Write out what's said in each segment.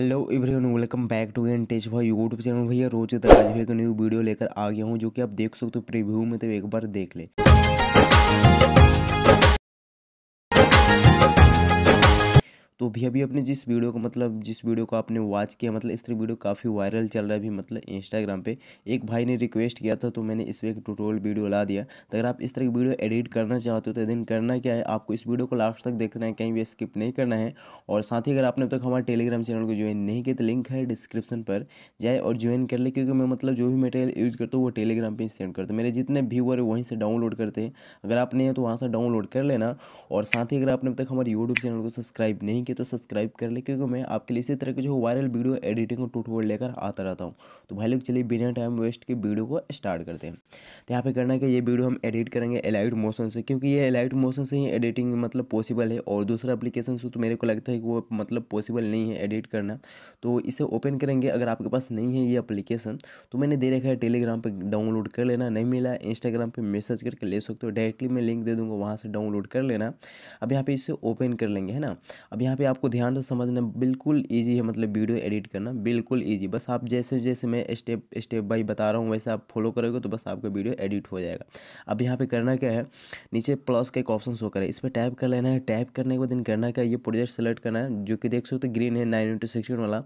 hello everyone welcome back to एन टेज भाई यूट्यूब चैनल भैया रोज तक आज भी एक न्यू वीडियो लेकर आ गया हूँ जो कि आप देख सकते हो प्रीव्यू में तो एक बार देख ले तो भी अभी अपने जिस वीडियो को मतलब जिस वीडियो को आपने वॉच किया मतलब इस तरह वीडियो काफ़ी वायरल चल रहा है अभी मतलब इंस्टाग्राम पे एक भाई ने रिक्वेस्ट किया था तो मैंने इस पर एक टूटोल वीडियो ला दिया तो अगर आप इस तरह की वीडियो एडिट करना चाहते हो तो दिन करना क्या है आपको इस वीडियो को लास्ट तक देखना है कहीं भी स्किप नहीं करना है और साथ ही अगर आपने अब तक हमारे टेलीग्राम चैनल को ज्वाइन नहीं किया तो लिंक है डिस्क्रिप्शन पर जाए और ज्वाइन कर ले क्योंकि मैं मतलब जो भी मटेरियल यूज़ करता हूँ वो टेलीग्राम पर सेंड करता हूँ मेरे जितने व्यूअर है वहीं से डाउनलोड करते हैं अगर आप नहीं है तो वहाँ से डाउनलोड कर लेना और साथ ही अगर आपने अब तक हमारे यूट्यूब चैनल को सब्सक्राइब नहीं किया तो सब्सक्राइब कर ले क्योंकि मैं आपके लिए इसी तरह के जो वायरल वीडियो एडिटिंग और टूटवर्ड लेकर आता रहता हूँ तो भाई लोग चलिए बिना टाइम वेस्ट के वीडियो को स्टार्ट करते हैं तो यहाँ पे करना है कि ये वीडियो हम एडिट करेंगे एलाइट मोशन से क्योंकि ये एलाइट मोशन से ही एडिटिंग मतलब पॉसिबल है और दूसरा अपलीकेशन से तो मेरे को लगता है कि वो मतलब पॉसिबल नहीं है एडिट करना तो इसे ओपन करेंगे अगर आपके पास नहीं है ये अपलीकेशन तो मैंने दे रखा है टेलीग्राम पर डाउनलोड कर लेना नहीं मिला इंस्टाग्राम पर मैसेज करके ले सकते हो डायरेक्टली मैं लिंक दे दूँगा वहाँ से डाउनलोड कर लेना अब यहाँ पर इसे ओपन कर लेंगे है ना अब यहाँ पे आपको ध्यान से तो समझना बिल्कुल इजी है मतलब वीडियो एडिट करना बिल्कुल इजी बस आप जैसे जैसे मैं स्टेप स्टेप बाई बता रहा हूँ वैसे आप फॉलो करोगे तो बस आपका वीडियो एडिट हो जाएगा अब यहाँ पर करना क्या है नीचे प्लस का एक ऑप्शन शो करें इस पर टैप कर लेना है टैप करने के बाद करना क्या है ये प्रोजेक्ट सेलेक्ट करना है जो कि देख सकते ग्रीन तो है नाइन इंटू सिक्सटीन वाला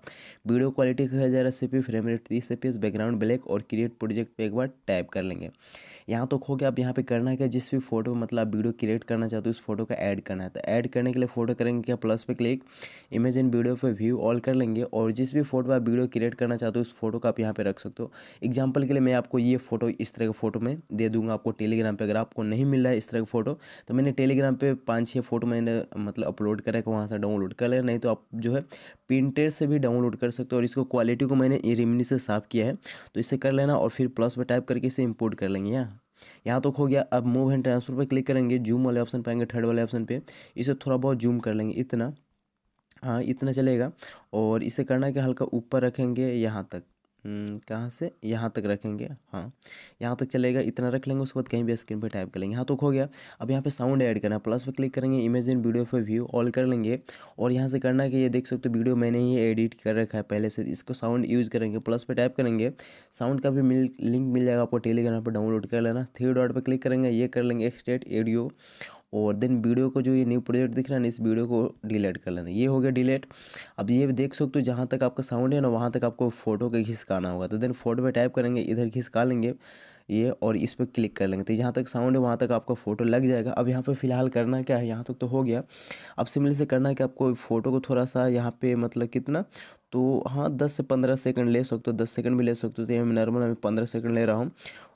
वीडियो क्वालिटी का हज़ार एस फ्रेम रेट तीस एफ बैकग्राउंड ब्लैक और क्रिएट प्रोजेक्ट पर एक बार टैप कर लेंगे यहाँ तो खो गया आप यहाँ पे करना क्या जिस भी फोटो मतलब आप वीडियो क्रिएट करना चाहते हो उस फोटो का ऐड करना है तो ऐड करने के लिए फोटो करेंगे क्या प्लस पे क्लिक इमेज एंड वीडियो पे व्यू ऑल कर लेंगे और जिस भी फोटो आप वीडियो क्रिएट करना चाहते हो उस फोटो का आप यहाँ पे रख सकते हो एग्जाम्पल के लिए मैं आपको ये फोटो इस तरह के फोटो में दे दूंगा आपको टेलीग्राम पर अगर आपको नहीं मिल रहा है इस तरह का फोटो तो मैंने टेलीग्राम पर पाँच छः फोटो मैंने मतलब अपलोड करा है वहाँ से डाउनलोड कर लेना नहीं तो आप जो है प्रिंटेड से भी डाउनलोड कर सकते हो और इसको क्वालिटी को मैंने रिमनी से साफ किया है तो इसे कर लेना और फिर प्लस पर टाइप करके इसे इम्पोर्ट कर लेंगे यहाँ यहाँ तो खो गया अब मूव एंड ट्रांसफर पर क्लिक करेंगे जूम वाले ऑप्शन पाएंगे थर्ड वाले ऑप्शन पे इसे थोड़ा बहुत जूम कर लेंगे इतना हाँ इतना चलेगा और इसे करना क्या हल्का ऊपर रखेंगे यहाँ तक हम्म, कहाँ से यहाँ तक रखेंगे हाँ यहाँ तक चलेगा इतना रख लेंगे उसके बाद कहीं भी स्क्रीन पे टाइप कर लेंगे हाँ तो खो गया अब यहाँ पे साउंड ऐड करना प्लस पे क्लिक करेंगे इमेज इन वीडियो पे व्यू ऑल कर लेंगे और यहाँ से करना कि ये देख सकते हो वीडियो मैंने ही एडिट कर रखा है पहले से इसको साउंड यूज़ करेंगे प्लस पर टाइप करेंगे साउंड का भी मिल लिंक मिल जाएगा आपको टेलीग्राम पर डाउनलोड कर लेना थ्री डॉट पर क्लिक करेंगे ये कर लेंगे एक्सटेट एडियो और देन वीडियो को जो ये न्यू प्रोजेक्ट दिख रहा है ना इस वीडियो को डिलीट कर लेना ये हो गया डिलीट अब ये देख सकते हो तो जहाँ तक आपका साउंड है ना वहाँ तक आपको फोटो का घिसकाना होगा तो देन फोटो पर टाइप करेंगे इधर घिसका लेंगे ये और इस पर क्लिक कर लेंगे तो जहाँ तक साउंड है वहाँ तक आपका फ़ोटो लग जाएगा अब यहाँ पे फ़िलहाल करना क्या है यहाँ तक तो हो गया अब सिंपली से करना है कि आपको फ़ोटो को थोड़ा सा यहाँ पे मतलब कितना तो हाँ दस से पंद्रह सेकंड ले सकते हो दस सेकंड भी ले सकते हो तो ये नॉर्मल हमें पंद्रह सेकंड ले रहा हूँ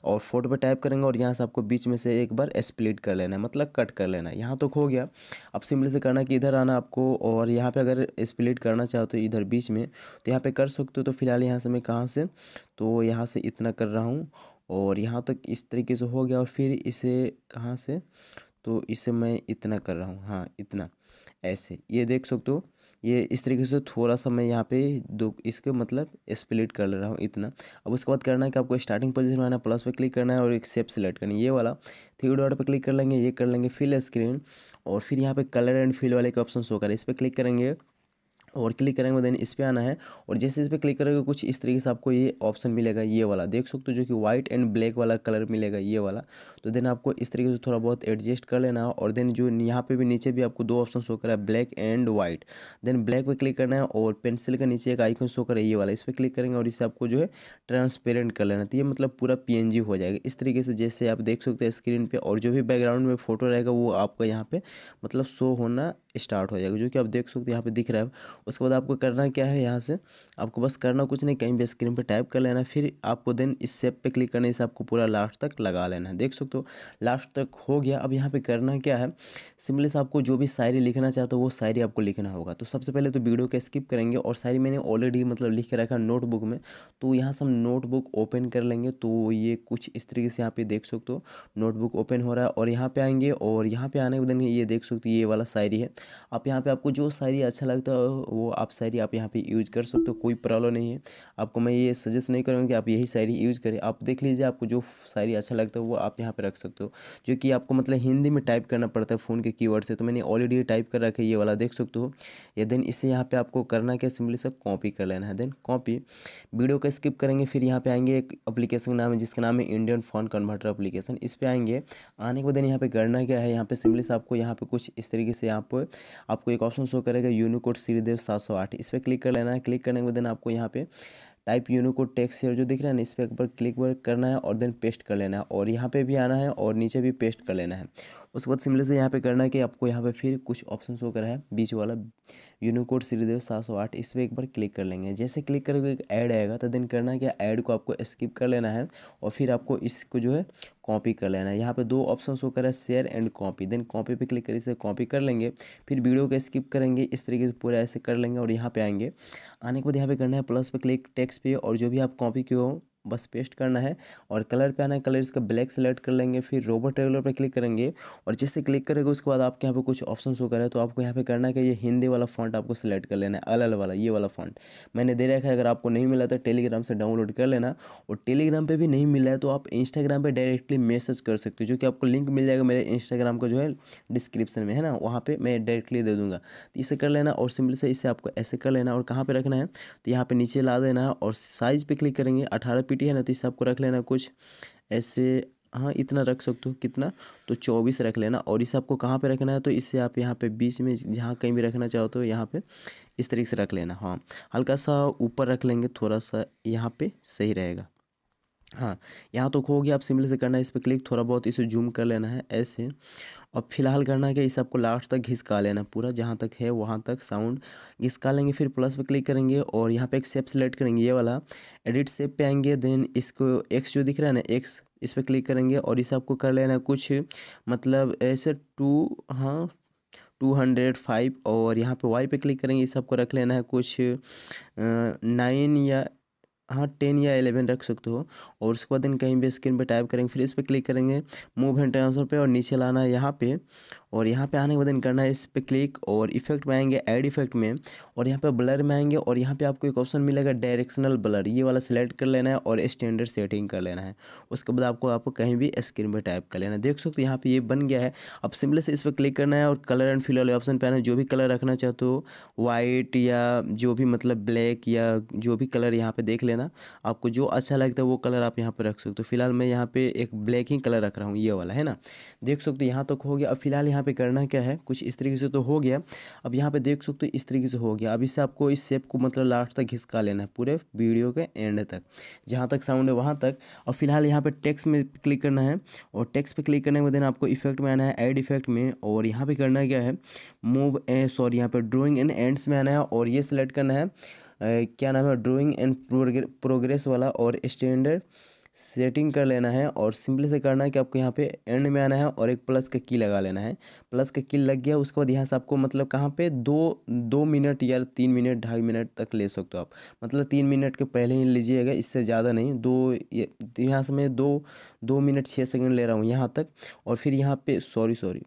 और फोटो पे टाइप करेंगे और यहाँ से आपको बीच में से एक बार स्प्लिट कर लेना है मतलब कट कर लेना है यहाँ तक तो हो गया अब सिंपली से करना कि इधर आना आपको और यहाँ पे अगर स्प्लिट करना चाहो तो इधर बीच में तो यहाँ पर कर सकते हो तो फिलहाल यहाँ से मैं कहाँ से तो यहाँ से इतना कर रहा हूँ और यहाँ तक इस तरीके से हो गया और फिर इसे कहाँ से तो इसे मैं इतना कर रहा हूँ हाँ इतना ऐसे ये देख सकते हो ये इस तरीके से थोड़ा सा मैं यहाँ पे दो इसके मतलब स्प्लिट कर ले रहा हूँ इतना अब उसके बाद करना है कि आपको स्टार्टिंग पोजीशन में आना प्लस पे क्लिक करना है और एक सेप सेलेक्ट करनी है ये वाला थ्री डॉट पे क्लिक कर लेंगे ये कर लेंगे फिल स्क्रीन और फिर यहाँ पे कलर एंड फिल वाले के ऑप्शन शो कर इस पर क्लिक करेंगे और क्लिक करेंगे देन तो इस पर आना है और जैसे इस पर क्लिक करेंगे कुछ इस तरीके से आपको ये ऑप्शन मिलेगा ये वाला देख सकते हो जो कि व्हाइट एंड ब्लैक वाला कलर मिलेगा ये वाला तो देन आपको इस तरीके से थोड़ा बहुत एडजस्ट कर लेना है और देन जो यहाँ पे भी नीचे भी आपको दो ऑप्शन शो करा है black and white then black पर क्लिक करना है और पेंसिल के नीचे एक आइकन शो करा है ये वाला इस पर क्लिक करेंगे और इसे आपको जो है ट्रांसपेरेंट कर लेना तो ये मतलब पूरा पी हो जाएगा इस तरीके से जैसे आप देख सकते हैं स्क्रीन पर और जो भी बैकग्राउंड में फोटो रहेगा वो आपका यहाँ पर मतलब शो होना स्टार्ट हो जाएगा जो कि आप देख सकते हैं यहाँ पर दिख रहा है उसके बाद आपको करना क्या है यहाँ से आपको बस करना कुछ नहीं कहीं भी स्क्रीन पर टाइप कर लेना फिर आपको देन इस सेप पे क्लिक करने से आपको पूरा लास्ट तक लगा लेना है देख सकते हो लास्ट तक हो गया अब यहाँ पे करना क्या है सिंपली से आपको जो भी शायरी लिखना चाहते हो वो शायरी आपको लिखना होगा तो सबसे पहले तो वीडियो का स्किप करेंगे और शायरी मैंने ऑलरेडी मतलब लिख के रखा नोटबुक में तो यहाँ से हम नोटबुक ओपन कर लेंगे तो ये कुछ इस तरीके से यहाँ पे देख सकते हो नोटबुक ओपन हो रहा है और यहाँ पे आएंगे और यहाँ पे आने के दिन ये देख सकते हो ये वाला शायरी है आप यहाँ पे आपको जो शायरी अच्छा लगता है वो आप शायरी आप यहाँ पे यूज कर सकते हो कोई प्रॉब्लम नहीं है आपको मैं ये सजेस्ट नहीं करूँगा कि आप यही शायरी यूज़ करें आप देख लीजिए आपको जो शायरी अच्छा लगता है वो आप यहाँ पर रख सकते हो जो कि आपको मतलब हिंदी में टाइप करना पड़ता है फ़ोन के की से तो मैंने ऑलरेडी टाइप कर रखा है ये वाला देख सकते हो या देन इसे यहाँ पर आपको करना क्या सिंपली से कॉपी कर लेना है देन कॉपी वीडियो का स्किप करेंगे फिर यहाँ पर आएंगे एक का नाम है जिसका नाम है इंडियन फोन कन्वर्टर अपलीकेशन इस पर आएंगे आने के बाद यहाँ पर करना क्या है यहाँ पर सिंपली से आपको यहाँ पर कुछ इस तरीके से यहाँ पर आपको एक ऑप्शन शो करेगा यूनिकोड सीरीदेव सात सौ आठ इस पर क्लिक कर लेना है क्लिक करने के बाद आपको यहाँ पे टाइप यूनिकोड टेक्स है जो दिख रहा है ना इस पर एक बार क्लिक करना है और देन पेस्ट कर लेना है और यहाँ पे भी आना है और नीचे भी पेस्ट कर लेना है उसके बाद सिमिलर से यहाँ पे करना है कि आपको यहाँ पे फिर कुछ ऑप्शन शो करा है बीच वाला यूनिकोड श्रीदेव सात सौ आठ इस पर एक बार क्लिक कर लेंगे जैसे क्लिक करोगे एक ऐड आएगा तो देन करना है कि ऐड को आपको स्किप कर लेना है और फिर आपको इसको जो है कॉपी कर लेना है यहाँ पे दो ऑप्शन शो करा है share and copy then copy पे क्लिक कर इसे कॉपी कर लेंगे फिर वीडियो को स्किप करेंगे इस तरीके से पूरा ऐसे कर लेंगे और यहाँ पे आएंगे आने के बाद यहाँ पे करना है प्लस पे क्लिक टेक्स्ट पे और जो भी आप कॉपी किए हो बस पेस्ट करना है और कलर पे आना है कलर इसका ब्लैक सेलेक्ट कर लेंगे फिर रोबोट रेगुलर पर क्लिक करेंगे और जैसे क्लिक करेंगे उसके बाद आपके यहाँ पे कुछ ऑप्शन हो करें तो आपको यहाँ पे करना है कि ये हिंदी वाला फॉन्ट आपको सेलेक्ट कर लेना है अल अल वाला ये वाला फॉन्ट मैंने दे रखा है अगर आपको नहीं मिला तो टेलीग्राम से डाउनलोड कर लेना और टेलीग्राम पर भी नहीं मिला है तो आप इंस्टाग्राम पर डायरेक्टली मैसेज कर सकते हो जो कि आपको लिंक मिल जाएगा मेरे इंस्टाग्राम का जो है डिस्क्रिप्शन में है ना वहाँ पर मैं डायरेक्टली दे दूँगा तो इसे कर लेना और सिंपल से इसे आपको ऐसे कर लेना और कहाँ पर रखना है तो यहाँ पर नीचे ला देना है और साइज़ पर क्लिक करेंगे अठारह क्वांटिटी है ना तो इस आपको रख लेना कुछ ऐसे हाँ इतना रख सकते हो कितना तो चौबीस रख लेना और इसे आपको कहाँ पे रखना है तो इसे आप यहाँ पे बीच में जहाँ कहीं भी रखना चाहो तो यहाँ पे इस तरीके से रख लेना हाँ हल्का सा ऊपर रख लेंगे थोड़ा सा यहाँ पे सही रहेगा हाँ यहाँ तो खो गया आप सिंपल से करना है इस पर क्लिक थोड़ा बहुत इसे जूम कर लेना है ऐसे और फिलहाल करना क्या इस आपको लास्ट तक घिसका लेना पूरा जहाँ तक है वहाँ तक साउंड घिसका लेंगे फिर प्लस पे क्लिक करेंगे और यहाँ पे एक सेप सेलेक्ट करेंगे ये वाला एडिट सेप पे आएंगे देन इसको एक्स जो दिख रहा है ना एक्स इस पर क्लिक करेंगे और इस आपको कर लेना कुछ मतलब ऐसे टू हाँ टू हंड्रेड फाइव और यहाँ पे वाई पे क्लिक करेंगे इस सबको रख लेना है कुछ नाइन या हाँ टेन या एलेवन रख सकते हो और उसके बाद इन कहीं भी स्क्रीन पे टाइप करेंगे फिर इस पर क्लिक करेंगे मूव एंड ट्रांसफर पे और नीचे लाना है यहाँ पे और यहाँ पे आने के बाद इन करना है इस पर क्लिक और इफेक्ट में आएंगे ऐड इफेक्ट में और यहाँ पे ब्लर में आएंगे और यहाँ पे आपको एक ऑप्शन मिलेगा डायरेक्शनल ब्लर ये वाला सिलेक्ट कर लेना है और स्टैंडर्ड सेटिंग कर लेना है उसके बाद आपको आपको कहीं भी स्क्रीन पर टाइप कर लेना है देख सकते हो यहाँ पर ये बन गया है अब सिम्पल से इस पर क्लिक करना है और कलर एंड फिल वाले ऑप्शन पर आना जो भी कलर रखना चाहते हो वाइट या जो भी मतलब ब्लैक या जो भी कलर यहाँ पर देख लेना आपको जो अच्छा लगता है वो कलर आप यहाँ पर रख सकते हो फिलहाल मैं यहाँ पर एक ब्लैक ही कलर रख रहा हूँ ये वाला है ना देख सकते हो यहाँ तक हो गया अब फिलहाल यहाँ पर करना क्या है कुछ इस तरीके से तो हो गया अब यहाँ पर देख सकते हो इस तरीके से हो गया लीजिएगा अभी से आपको इस शेप को मतलब लास्ट तक घिसका लेना है पूरे वीडियो के एंड तक जहाँ तक साउंड है वहाँ तक और फिलहाल यहाँ पर टेक्स्ट में क्लिक करना है और टेक्स्ट पर क्लिक करने के बाद आपको इफेक्ट में आना है एड इफेक्ट में और यहाँ पर करना क्या है मूव सॉरी यहाँ पर ड्रॉइंग एंड एंड्स में आना है और ये सिलेक्ट करना है क्या नाम है ड्रॉइंग एंड प्रोग्रेस वाला और स्टैंडर्ड सेटिंग कर लेना है और सिंपली से करना है कि आपको यहाँ पे एंड में आना है और एक प्लस का की लगा लेना है प्लस का की लग गया उसके बाद यहाँ से आपको मतलब कहाँ पे दो दो मिनट या तीन मिनट ढाई मिनट तक ले सकते हो आप मतलब तीन मिनट के पहले ही लीजिएगा इससे ज़्यादा नहीं दो यहाँ से मैं दो दो मिनट छः सेकेंड ले रहा हूँ यहाँ तक और फिर यहाँ पर सॉरी सॉरी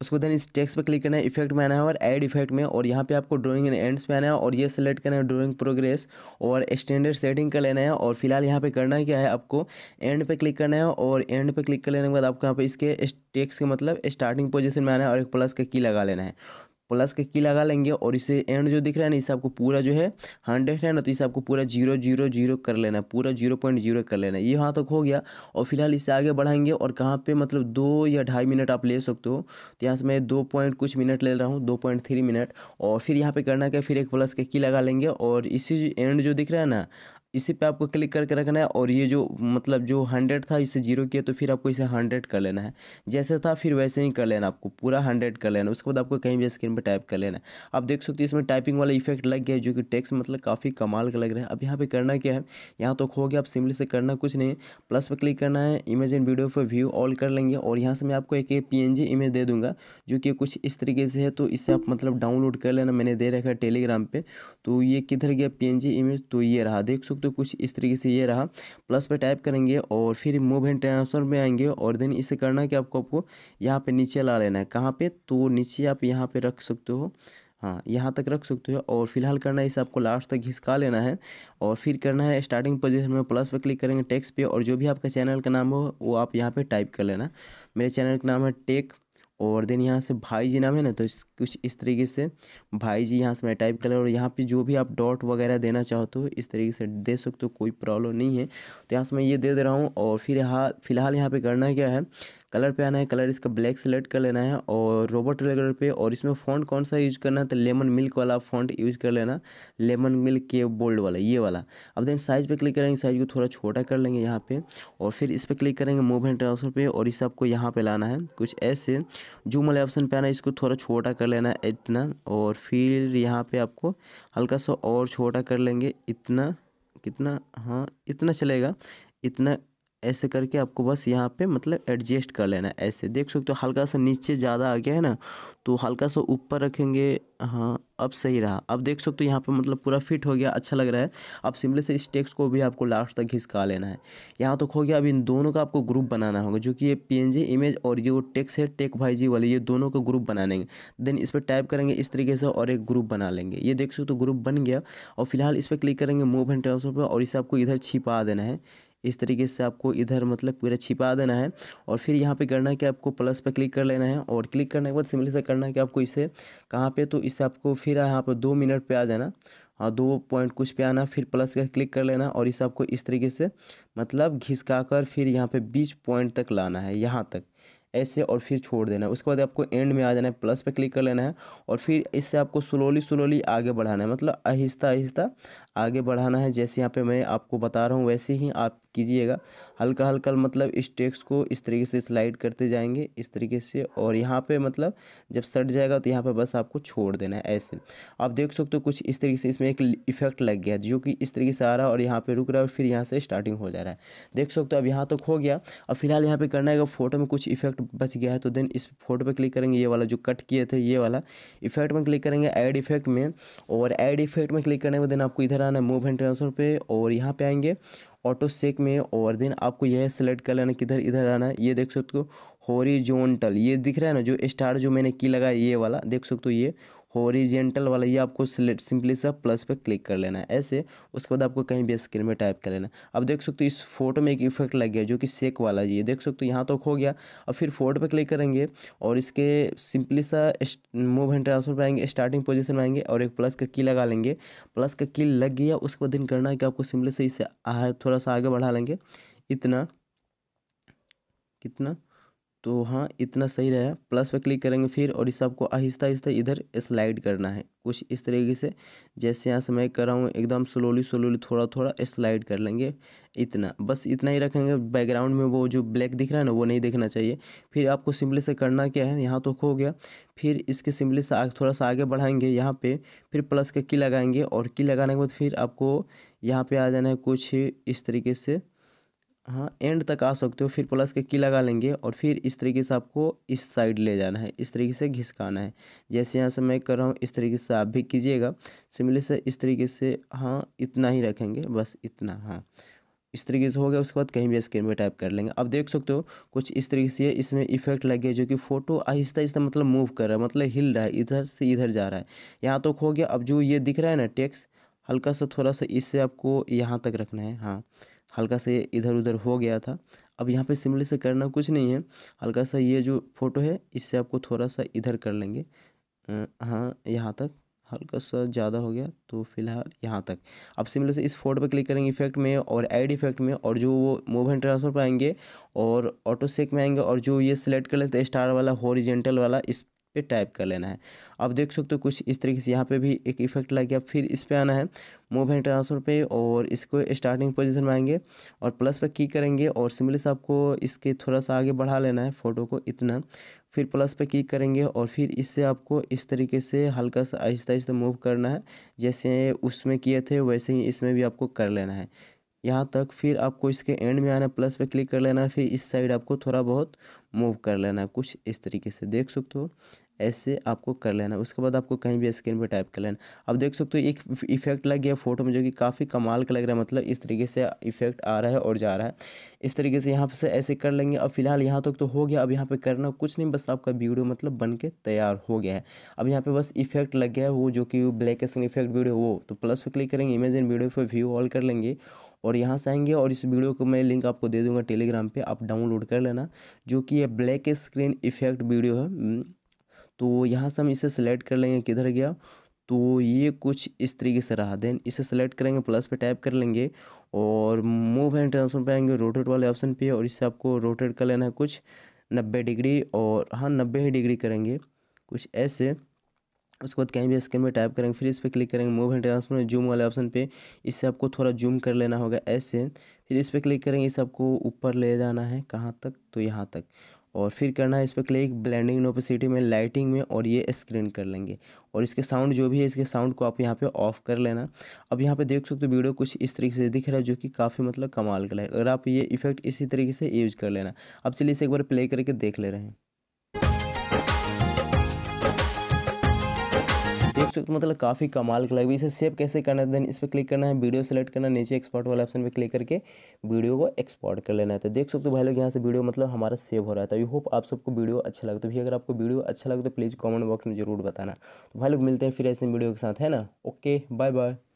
उसको देन इस टेक्स पर क्लिक करना है इफेक्ट में आना है और एड इफेक्ट में और यहाँ पे आपको ड्राइंग एंड एंड्स में आना है और ये सेलेक्ट करना है ड्राइंग प्रोग्रेस और स्टैंडर्ड सेटिंग कर लेना है और फिलहाल यहाँ पे करना क्या है आपको एंड पे क्लिक करना है और एंड पे क्लिक कर लेने के बाद आपको यहाँ पे इसके टेक्स के मतलब स्टार्टिंग पोजिशन में आना है और एक प्लस का की लगा लेना है प्लस का की लगा लेंगे और इसे एंड जो दिख रहा है ना इसे आपको पूरा जो है हंड्रेड है ना तो इसे आपको पूरा जीरो जीरो जीरो कर लेना है पूरा जीरो पॉइंट जीरो कर लेना है ये यहाँ तक हो गया और फिलहाल इसे आगे बढ़ाएंगे और कहाँ पे मतलब दो या ढाई मिनट आप ले सकते हो तो यहाँ से मैं दो पॉइंट कुछ मिनट ले रहा हूँ दो पॉइंट थ्री मिनट और फिर यहाँ पर करना क्या फिर एक प्लस का की लगा लेंगे और इसी एंड जो दिख रहा है ना इसी पे आपको क्लिक करके रखना है और ये जो मतलब जो हंड्रेड था इसे जीरो किया तो फिर आपको इसे हंड्रेड कर लेना है जैसे था फिर वैसे ही कर लेना आपको पूरा हंड्रेड कर लेना उसके बाद आपको कहीं भी स्क्रीन पर टाइप कर लेना है आप देख सकते हो इसमें टाइपिंग वाला इफेक्ट लग गया जो कि टेक्स मतलब काफ़ी कमाल का लग रहा है अब यहाँ पर करना क्या है यहाँ तो खो गया आप सिम्पली से करना कुछ नहीं प्लस पर क्लिक करना है इमेज एंड वीडियो पर व्यू ऑल कर लेंगे और यहाँ से मैं आपको एक पी इमेज दे दूँगा जो कि कुछ इस तरीके से है तो इससे आप मतलब डाउनलोड कर लेना मैंने दे रखा है टेलीग्राम पर तो ये किधर गया पी इमेज तो ये रहा देख सकते सकते हो कुछ इस तरीके से ये रहा प्लस पे टाइप करेंगे और फिर मूव एंड ट्रांसफर में आएंगे और देन इसे करना है कि आपको आपको यहाँ पे नीचे ला लेना है कहाँ पे तो नीचे आप यहाँ पे रख सकते हो हाँ यहाँ तक रख सकते हो और फिलहाल करना है इसे आपको लास्ट तक घिसका लेना है और फिर करना है स्टार्टिंग पोजीशन में प्लस पे क्लिक करेंगे टेक्स पे और जो भी आपका चैनल का नाम हो वो आप यहाँ पे टाइप कर लेना मेरे चैनल का नाम है टेक और देन यहाँ से भाई जी नाम है ना तो इस कुछ इस तरीके से भाई जी यहाँ से मैं टाइप कर और यहाँ पे जो भी आप डॉट वगैरह देना चाहो तो इस तरीके से दे सकते हो कोई प्रॉब्लम नहीं है तो यहाँ से मैं ये दे दे रहा हूँ और फिर फिलहाल यहाँ पर करना क्या है कलर पे आना है कलर इसका ब्लैक सेलेक्ट कर लेना है और रोबोट कलर पे और इसमें फ़ॉन्ट कौन सा यूज़ करना है तो लेमन मिल्क वाला फ़ॉन्ट यूज़ कर लेना लेमन मिल्क के बोल्ड वाला ये वाला अब देन साइज़ पे क्लिक करेंगे साइज़ को थोड़ा छोटा कर लेंगे यहाँ पे और फिर इस पर क्लिक करेंगे मूवमेंट ट्रांसफर पर और इसे आपको यहाँ पर लाना है कुछ ऐसे जूम वाले ऑप्शन पर आना है इसको थोड़ा छोटा कर लेना है इतना और फिर यहाँ पे आपको हल्का सा और छोटा कर लेंगे इतना कितना हाँ इतना चलेगा इतना ऐसे करके आपको बस यहाँ पे मतलब एडजस्ट कर लेना है ऐसे देख सकते हो हल्का सा नीचे ज़्यादा आ गया है ना तो हल्का सा ऊपर रखेंगे हाँ अब सही रहा अब देख सकते हो यहाँ पे मतलब पूरा फिट हो गया अच्छा लग रहा है अब सिंपली से इस टेक्स को भी आपको लास्ट तक घिसका लेना है यहाँ तो खो गया अब इन दोनों का आपको ग्रुप बनाना होगा जो कि ये पी इमेज और ये वो टेक्स है टेक भाई जी वाले ये दोनों का ग्रुप बना लेंगे देन इस पर टाइप करेंगे इस तरीके से और एक ग्रुप बना लेंगे ये देख सकते हो तो ग्रुप बन गया और फिलहाल इस पर क्लिक करेंगे मूव एंड ट्रांसफर पर और इसे आपको इधर छिपा देना है इस तरीके से आपको इधर मतलब पूरा छिपा देना है और फिर यहाँ पे करना है कि आपको प्लस पे क्लिक कर लेना है और क्लिक करने के बाद सिंपली से करना है कि आपको इसे कहाँ पे तो इसे आपको फिर यहाँ पर दो मिनट पे आ जाना हाँ दो पॉइंट कुछ पे आना फिर प्लस का क्लिक कर लेना और इसे आपको इस तरीके से मतलब घिसका कर फिर यहाँ पर बीच पॉइंट तक लाना है यहाँ तक ऐसे और फिर छोड़ देना है उसके बाद आपको एंड में आ जाना है प्लस पे क्लिक कर लेना है और फिर इससे आपको स्लोली स्लोली आगे बढ़ाना है मतलब आहिस्ता आहिस्ता आगे बढ़ाना है जैसे यहाँ पे मैं आपको बता रहा हूँ वैसे ही आप कीजिएगा हल्का हल्का मतलब इस टेक्स को इस तरीके से स्लाइड करते जाएंगे इस तरीके से और यहाँ पे मतलब जब सट जाएगा तो यहाँ पे बस आपको छोड़ देना है ऐसे आप देख सकते हो कुछ इस तरीके से इसमें एक इफेक्ट लग गया जो कि इस तरीके से आ रहा है और यहाँ पर रुक रहा है और फिर यहाँ से स्टार्टिंग हो जा रहा है देख सकते हो अब यहाँ तक हो गया और फिलहाल यहाँ पर करना है फोटो में कुछ इफेक्ट बच गया है तो देन इस फोटो पर क्लिक करेंगे ये वाला जो कट किए थे ये वाला इफेक्ट में क्लिक करेंगे एड इफेक्ट में और एड इफेक्ट में क्लिक करने के बाद आपको इधर आना है मूव एंड ट्रांसफर पर और यहाँ पे आएंगे ऑटो सेक में और देन आपको यह सेलेक्ट कर लेना किधर इधर आना है ये देख सकते हो हॉरिजॉन्टल ये दिख रहा है ना जो स्टार जो मैंने की लगा ये वाला देख सकते हो ये होरिजेंटल वाला ये आपको सिंपली सा प्लस पे क्लिक कर लेना है ऐसे उसके बाद आपको कहीं भी स्क्रीन में टाइप कर लेना अब देख सकते हो इस फोटो में एक इफेक्ट लग गया जो कि सेक वाला ये देख सकते हो यहाँ तक तो हो गया अब फिर फोटो पर क्लिक करेंगे और इसके सिंपली सा मूव एंड ट्रांसफर पर आएंगे स्टार्टिंग पोजिशन में आएंगे और एक प्लस का की लगा लेंगे प्लस का की लग गया उसके बाद दिन करना है कि आपको सिंपली से इसे थोड़ा सा आगे बढ़ा लेंगे इतना कितना तो हाँ इतना सही रहेगा प्लस पे क्लिक करेंगे फिर और इस आपको आहिस्ता आहिस्ता इधर स्लाइड करना है कुछ इस तरीके से जैसे यहाँ से मैं कर रहा हूँ एकदम स्लोली स्लोली थोड़ा थोड़ा स्लाइड कर लेंगे इतना बस इतना ही रखेंगे बैकग्राउंड में वो जो ब्लैक दिख रहा है ना वो नहीं देखना चाहिए फिर आपको सिम्पली से करना क्या है यहाँ तो खो गया फिर इसके सिम्पली से थोड़ा सा आगे बढ़ाएंगे यहाँ पर फिर प्लस का की लगाएंगे और की लगाने के बाद फिर आपको यहाँ पर आ जाना है कुछ इस तरीके से हाँ एंड तक आ सकते हो फिर प्लस के की लगा लेंगे और फिर इस तरीके से आपको इस साइड ले जाना है इस तरीके से घिसकाना है जैसे यहाँ से मैं कर रहा हूँ इस तरीके से आप भी कीजिएगा सिमिलर से इस तरीके से हाँ इतना ही रखेंगे बस इतना हाँ इस तरीके से हो गया उसके बाद कहीं भी स्क्रीन में टाइप कर लेंगे आप देख सकते हो कुछ इस तरीके से इसमें इफेक्ट लग गया जो कि फ़ोटो आहिस्ता आहिस्ता मतलब मूव कर रहा है मतलब हिल रहा है इधर से इधर जा रहा है यहाँ तो हो गया अब जो ये दिख रहा है ना टेक्स हल्का सा थोड़ा सा इससे आपको यहाँ तक रखना है हाँ हल्का ये इधर उधर हो गया था अब यहाँ पे सिमली से करना कुछ नहीं है हल्का सा ये जो फ़ोटो है इससे आपको थोड़ा सा इधर कर लेंगे हाँ यहाँ तक हल्का सा ज़्यादा हो गया तो फिलहाल यहाँ तक अब सिमिलर से इस फोटो पर क्लिक करेंगे इफेक्ट में और एड इफेक्ट में और जो वो मूवमेंट ट्रांसफर पर आएंगे और ऑटो सेक में आएंगे और जो ये सिलेक्ट कर लेते हैं स्टार वाला हॉरिजेंटल वाला इस पे टाइप कर लेना है आप देख सकते हो कुछ इस तरीके से यहाँ पे भी एक इफेक्ट लग गया फिर इस पर आना है मूव एंड ट्रांसफर पे और इसको स्टार्टिंग पोजीशन में आएंगे और प्लस पे की करेंगे और सिमिलस आपको इसके थोड़ा सा आगे बढ़ा लेना है फ़ोटो को इतना फिर प्लस पे की करेंगे और फिर इससे आपको इस तरीके से हल्का सा आहिस्ता आहिस्ता मूव करना है जैसे उसमें किए थे वैसे ही इसमें भी आपको कर लेना है यहाँ तक फिर आपको इसके एंड में आना प्लस पे क्लिक कर लेना फिर इस साइड आपको थोड़ा बहुत मूव कर लेना कुछ इस तरीके से देख सकते हो ऐसे आपको कर लेना उसके बाद आपको कहीं भी स्क्रीन पे टाइप कर लेना अब देख सकते हो एक इफेक्ट लग गया फोटो में जो कि काफ़ी कमाल का लग रहा है मतलब इस तरीके से इफेक्ट आ रहा है और जा रहा है इस तरीके से यहाँ से ऐसे कर लेंगे अब फिलहाल यहाँ तक तो हो गया अब यहाँ पे करना कुछ नहीं बस आपका वीडियो मतलब बन के तैयार हो गया है अब यहाँ पर बस इफेक्ट लग गया है वो जो कि ब्लैक स्क्रीन इफेक्ट वीडियो वो तो प्लस पर क्लिक करेंगे इमेज इन वीडियो पर व्यू ऑल कर लेंगे और यहाँ से आएंगे और इस वीडियो को मैं लिंक आपको दे दूँगा टेलीग्राम पर आप डाउनलोड कर लेना जो कि ये ब्लैक स्क्रीन इफेक्ट वीडियो है हम्म, तो यहाँ से हम इसे सेलेक्ट कर लेंगे किधर गया तो ये कुछ इस तरीके से रहा देन इसे सेलेक्ट करेंगे प्लस पे टाइप कर लेंगे और मूव एंड ट्रांसफर पे आएंगे रोटेट वाले ऑप्शन पे और इससे आपको रोटेट कर लेना है कुछ नब्बे डिग्री और हाँ नब्बे ही डिग्री करेंगे कुछ ऐसे उसके बाद कहीं भी स्क्रीन में टाइप करेंगे फिर इस पर क्लिक करेंगे मूव एंड ट्रांसफर जूम वाले ऑप्शन पे इससे आपको थोड़ा जूम कर लेना होगा ऐसे फिर इस पर क्लिक करेंगे इसे आपको ऊपर ले जाना है कहाँ तक तो यहाँ तक और फिर करना है इस पर क्लिक ब्लैंडिंग नोपेसिटी में लाइटिंग में और ये स्क्रीन कर लेंगे और इसके साउंड जो भी है इसके साउंड को आप यहाँ पे ऑफ़ कर लेना अब यहाँ पे देख सकते हो वीडियो कुछ इस तरीके से दिख रहा है जो कि काफ़ी मतलब कमाल का है अगर आप ये इफेक्ट इसी तरीके से यूज कर लेना अब चलिए इसे एक बार प्ले करके देख ले रहे हैं देख सकते हो मतलब काफ़ी कमाल का लग इसे सेव कैसे करना है देन इस पर क्लिक करना है वीडियो सेलेक्ट करना है नीचे एक्सपोर्ट वाला ऑप्शन पर क्लिक करके वीडियो को एक्सपोर्ट कर लेना है तो देख सकते हो भाई लोग यहाँ से वीडियो मतलब हमारा सेव हो रहा था आई होप आप सबको वीडियो अच्छा लगता तो भी अगर आपको वीडियो अच्छा लगता तो प्लीज़ कॉमेंट बॉक्स में जरूर बताना तो भाई लोग मिलते हैं फिर ऐसे वीडियो के साथ है ना ओके बाय बाय